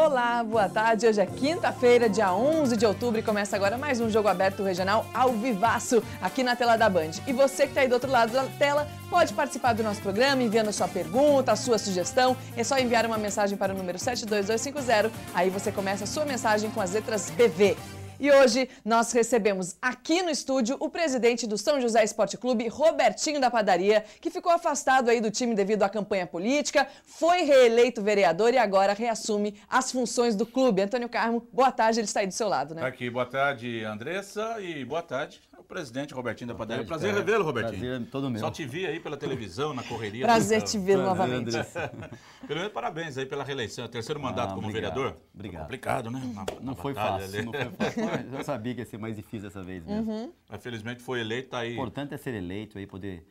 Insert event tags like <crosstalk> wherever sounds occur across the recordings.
Olá, boa tarde. Hoje é quinta-feira, dia 11 de outubro e começa agora mais um Jogo Aberto Regional ao vivaço aqui na tela da Band. E você que está aí do outro lado da tela pode participar do nosso programa enviando sua pergunta, sua sugestão. É só enviar uma mensagem para o número 72250. Aí você começa a sua mensagem com as letras BV. E hoje nós recebemos aqui no estúdio o presidente do São José Esporte Clube, Robertinho da Padaria, que ficou afastado aí do time devido à campanha política, foi reeleito vereador e agora reassume as funções do clube. Antônio Carmo, boa tarde, ele está aí do seu lado, né? Tá aqui, boa tarde, Andressa, e boa tarde presidente Robertinho da Padaria. Prazer é. revê-lo, Robertinho. Prazer todo meu. Só te vi aí pela televisão, na correria. Prazer assim, te ver né? novamente. <laughs> Pelo menos parabéns aí pela reeleição. É terceiro ah, mandato ah, como obrigado, vereador. Obrigado. Foi complicado, né? Na, não, na foi fácil, não, foi fácil, Eu sabia que ia ser mais difícil dessa vez mesmo. Uhum. Mas felizmente foi eleito, tá aí. O importante é ser eleito aí, poder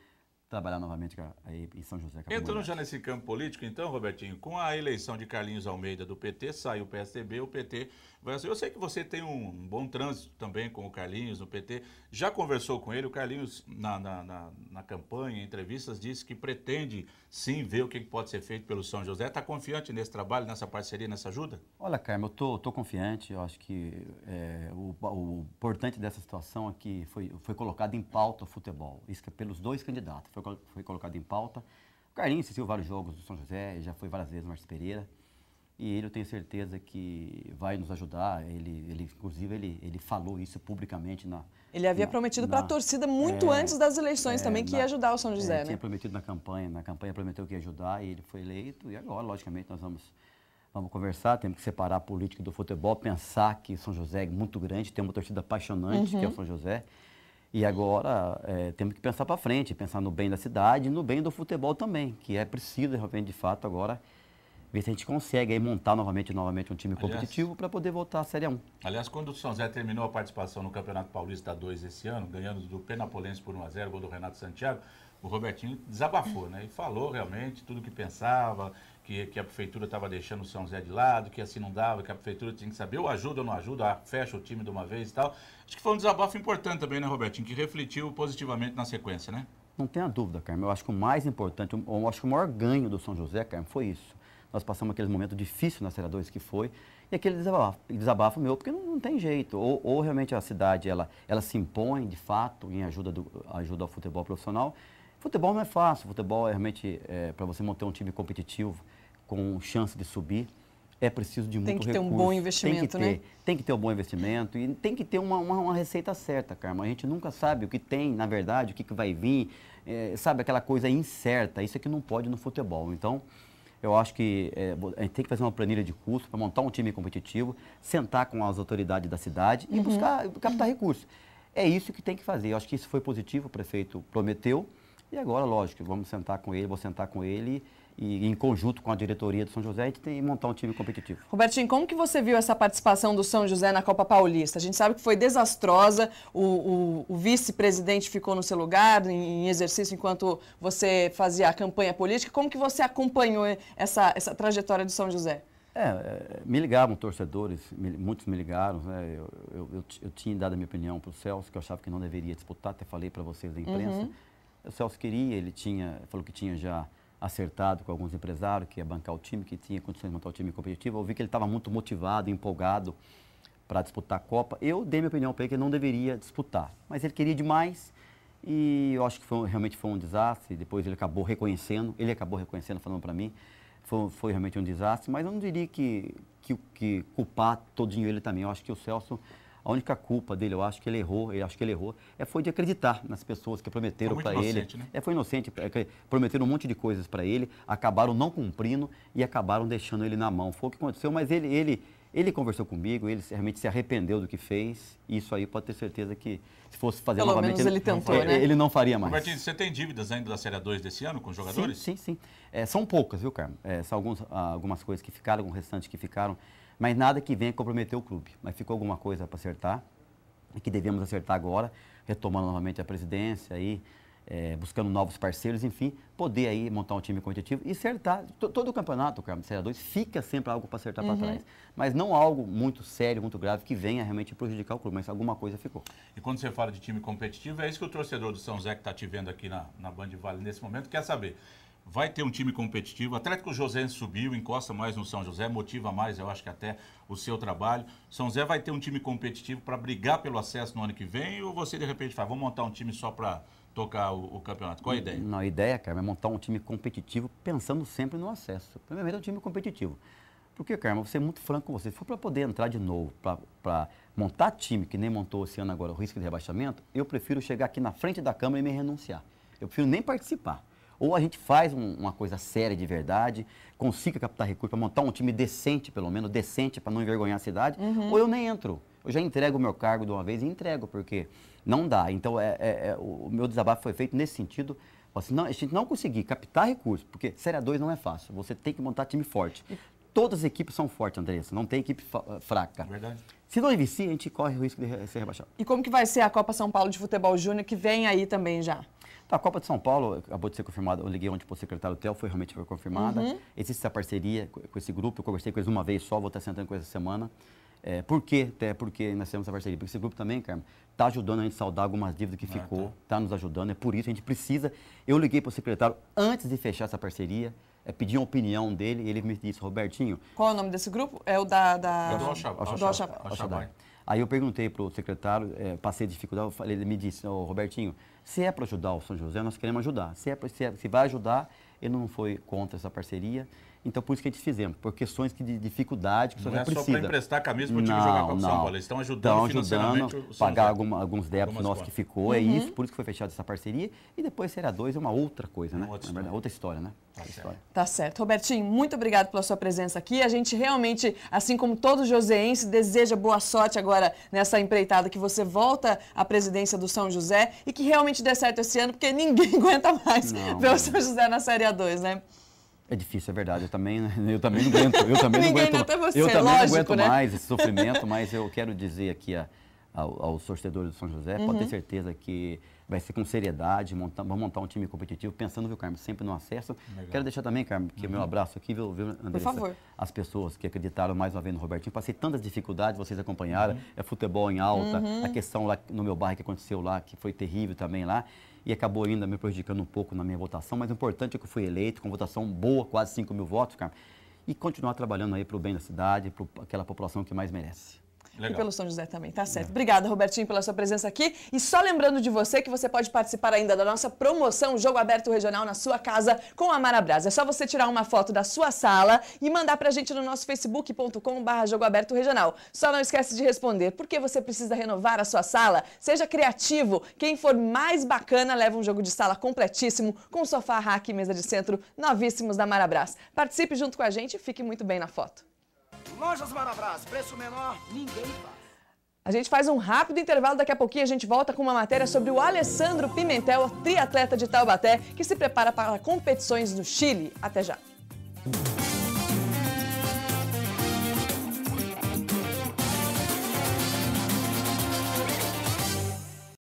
trabalhar novamente em São José. Entrando já nesse campo político, então, Robertinho, com a eleição de Carlinhos Almeida do PT, sai o PSDB, o PT vai... Eu sei que você tem um bom trânsito também com o Carlinhos no PT. Já conversou com ele? O Carlinhos, na, na, na, na campanha, em entrevistas, disse que pretende sim ver o que pode ser feito pelo São José. Está confiante nesse trabalho, nessa parceria, nessa ajuda? Olha, Carmo, eu estou confiante. Eu acho que é, o importante dessa situação é que foi, foi colocado em pauta o futebol. Isso é pelos dois candidatos. Foi, foi colocado em pauta. O Carlinhos assistiu vários jogos do São José, já foi várias vezes no Marcos Pereira. E ele, eu tenho certeza que vai nos ajudar. Ele, ele inclusive, ele, ele falou isso publicamente na. Ele havia na, prometido para a torcida muito é, antes das eleições é, também que na, ia ajudar o São é, José, é, né? Tinha prometido na campanha, na campanha prometeu que ia ajudar e ele foi eleito. E agora, logicamente, nós vamos Vamos conversar, temos que separar a política do futebol, pensar que São José é muito grande, tem uma torcida apaixonante uhum. que é o uhum. São José. E agora é, temos que pensar para frente, pensar no bem da cidade e no bem do futebol também, que é preciso realmente de fato agora ver se a gente consegue aí montar novamente, novamente um time competitivo para poder voltar à Série 1. Aliás, quando o São Zé terminou a participação no Campeonato Paulista 2 esse ano, ganhando do Penapolense por 1x0, gol do Renato Santiago, o Robertinho desabafou, né? E falou realmente tudo o que pensava, que, que a prefeitura estava deixando o São Zé de lado, que assim não dava, que a prefeitura tinha que saber ou ajuda ou não ajuda, ah, fecha o time de uma vez e tal. Acho que foi um desabafo importante também, né, Robertinho? Que refletiu positivamente na sequência, né? Não tenha dúvida, Carmo. Eu acho que o mais importante, eu acho que o maior ganho do São José, Carmo, foi isso nós passamos aquele momento difícil na Serra 2 que foi, e aquele desabafo, desabafo meu, porque não, não tem jeito. Ou, ou, realmente a cidade ela, ela se impõe, de fato, em ajuda, do, ajuda ao futebol profissional. Futebol não é fácil, futebol é realmente, é, para você manter um time competitivo, com chance de subir, é preciso de muito recurso. Tem que recurso. ter um bom investimento, tem que ter, né? Tem que ter um bom investimento e tem que ter uma, uma, uma receita certa, Carmo. A gente nunca sabe o que tem, na verdade, o que, que vai vir, é, sabe, aquela coisa incerta. Isso é que não pode no futebol. Então, eu acho que é, a gente tem que fazer uma planilha de custo para montar um time competitivo, sentar com as autoridades da cidade e uhum. buscar captar recursos. É isso que tem que fazer. Eu acho que isso foi positivo, o prefeito prometeu. E agora, lógico, vamos sentar com ele, vou sentar com ele e em conjunto com a diretoria do São José, a gente tem que montar um time competitivo. Robertinho, como que você viu essa participação do São José na Copa Paulista? A gente sabe que foi desastrosa, o, o, o vice-presidente ficou no seu lugar, em, em, exercício, enquanto você fazia a campanha política. Como que você acompanhou essa, essa trajetória do São José? É, é me ligavam torcedores, muitos me ligaram. Né? Eu, eu, eu, eu, tinha dado a minha opinião para o Celso, que eu achava que não deveria disputar, até falei para vocês da imprensa. Uhum. O Celso queria, ele tinha, falou que tinha já acertado com alguns empresários que ia bancar o time, que tinha condições de montar o time competitivo. Eu vi que ele estava muito motivado, empolgado para disputar a Copa. Eu dei minha opinião para ele que ele não deveria disputar, mas ele queria demais e eu acho que foi, realmente foi um desastre. Depois ele acabou reconhecendo, ele acabou reconhecendo, falando para mim, foi, foi, realmente um desastre, mas eu não diria que, que, que culpar todinho ele também. Eu acho que o Celso a única culpa dele, eu acho que ele errou, eu acho que ele errou, é foi de acreditar nas pessoas que prometeram para ele. Né? É, foi inocente, é, prometeram um monte de coisas para ele, acabaram não cumprindo e acabaram deixando ele na mão. Foi o que aconteceu, mas ele, ele, ele conversou comigo, ele realmente se arrependeu do que fez. E isso aí pode ter certeza que se fosse fazer Pelo novamente, ele, ele, tentou, ele, né? ele não faria mais. Martins, você tem dívidas ainda da Série 2 desse ano com os jogadores? Sim, sim. sim. É, são poucas, viu, Carmo? É, são alguns, algumas coisas que ficaram, alguns restantes que ficaram mas nada que venha comprometer o clube. Mas ficou alguma coisa para acertar e que devemos acertar agora, retomando novamente a presidência aí, é, buscando novos parceiros, enfim, poder aí montar um time competitivo e acertar. T Todo o campeonato, Carmo, Série 2, fica sempre algo para acertar uhum. para trás. Mas não algo muito sério, muito grave, que venha realmente prejudicar o clube, mas alguma coisa ficou. E quando você fala de time competitivo, é isso que o torcedor do São Zé que está te vendo aqui na, na Band Vale nesse momento quer saber vai ter um time competitivo. O Atlético José subiu, encosta mais no São José, motiva mais, eu acho que até o seu trabalho. São José vai ter um time competitivo para brigar pelo acesso no ano que vem ou você de repente fala, vamos montar um time só para tocar o, o, campeonato? Qual a ideia? Não, a ideia, cara, é montar um time competitivo pensando sempre no acesso. Primeiramente é um time competitivo. Porque, Carmo, vou ser muito franco com você. Se for para poder entrar de novo, para montar time, que nem montou esse ano agora o risco de rebaixamento, eu prefiro chegar aqui na frente da Câmara e me renunciar. Eu prefiro nem participar. Ou a gente faz um, uma coisa séria de verdade, consiga captar recursos para montar um time decente, pelo menos, decente, para não envergonhar a cidade, uhum. ou eu nem entro. Eu já entrego o meu cargo de uma vez e entrego, porque não dá. Então, é, é, é, o meu desabafo foi feito nesse sentido. Assim, não, a gente não conseguir captar recursos, porque Série A2 não é fácil. Você tem que montar time forte. todas as equipes são fortes, Andressa. Não tem equipe eh, fraca. Verdade. Se não investir, a gente corre o risco de ser rebaixado. E como que vai ser a Copa São Paulo de Futebol Júnior, que vem aí também já? tá a Copa de São Paulo acabou de ser confirmada. Eu liguei ontem para o secretário do TEL, foi realmente foi confirmada. Uhum. Existe essa parceria com esse grupo. Eu conversei com eles uma vez só, vou estar sentando com eles essa semana. É, por quê? É, porque nós temos essa parceria. Porque esse grupo também, Carmen, está ajudando a gente a saldar algumas dívidas que ah, ficou, está tá nos ajudando. É por isso que a gente precisa. Eu liguei para o secretário antes de fechar essa parceria, é, pedi a opinião dele, ele me disse, Robertinho. Qual é o nome desse grupo? É o da. da... É do Oxab... Oxab... Oxab... Aí eu perguntei para o secretário, é, passei dificuldade, ele me disse, oh, Robertinho, se é para ajudar o São José, nós queremos ajudar. Se, é pra, se, é, se vai ajudar, ele não foi contra essa parceria. Então, por isso que a gente fizemos, por questões que de dificuldade que o São José precisa. Não é só para emprestar camisa para o time jogar com o São Paulo, eles estão ajudando estão financeiramente ajudando, pagar alguma, alguns débitos nossos que ficou, é uhum. é isso, por isso que foi fechada essa parceria. E depois, Série 2 é uma outra coisa, né? Outra outra história, né? Tá, tá certo. Robertinho, muito obrigado pela sua presença aqui. A gente realmente, assim como todo joseense, deseja boa sorte agora nessa empreitada que você volta à presidência do São José e que realmente dê certo esse ano, porque ninguém <laughs> aguenta mais não, ver o São José na Série A2, né? É difícil, é verdade. Eu também, né? eu também não aguento. Eu também não aguento, você, eu também lógico, não aguento né? mais esse sofrimento, mas eu quero dizer aqui a aos torcedores do São José. Uhum. Pode ter uhum. certeza que vai ser com seriedade, monta, vamos montar um time competitivo, pensando, viu, Carmen, sempre no acesso. Legal. Quero deixar também, Carmen, que uhum. meu abraço aqui, viu, viu Andressa? Por favor. As pessoas que acreditaram mais uma vez no Robertinho. Passei tantas dificuldades, vocês acompanharam, uhum. é futebol em alta, uhum. a questão lá no meu bairro que aconteceu lá, que foi terrível também lá e acabou ainda me prejudicando um pouco na minha votação, mas o importante é que eu fui eleito com votação boa, quase 5 mil votos, Carmo, e continuar trabalhando aí para o bem da cidade, para aquela população que mais merece. Legal. e pelo São José também, tá certo. É. Obrigada, Robertinho, pela sua presença aqui. E só lembrando de você que você pode participar ainda da nossa promoção Jogo Aberto Regional na sua casa com a Marabras. É só você tirar uma foto da sua sala e mandar pra gente no nosso facebook.com.br Jogo Aberto Regional. Só não esquece de responder por que você precisa renovar a sua sala. Seja criativo. Quem for mais bacana leva um jogo de sala completíssimo com sofá, rack e mesa de centro novíssimos da Marabras. Participe junto com a gente e fique muito bem na foto. Lojas Marabras, preço menor, ninguém faz. A gente faz um rápido intervalo, daqui a pouquinho a gente volta com uma matéria sobre o Alessandro Pimentel, triatleta de Taubaté, que se prepara para competições no Chile. Até já!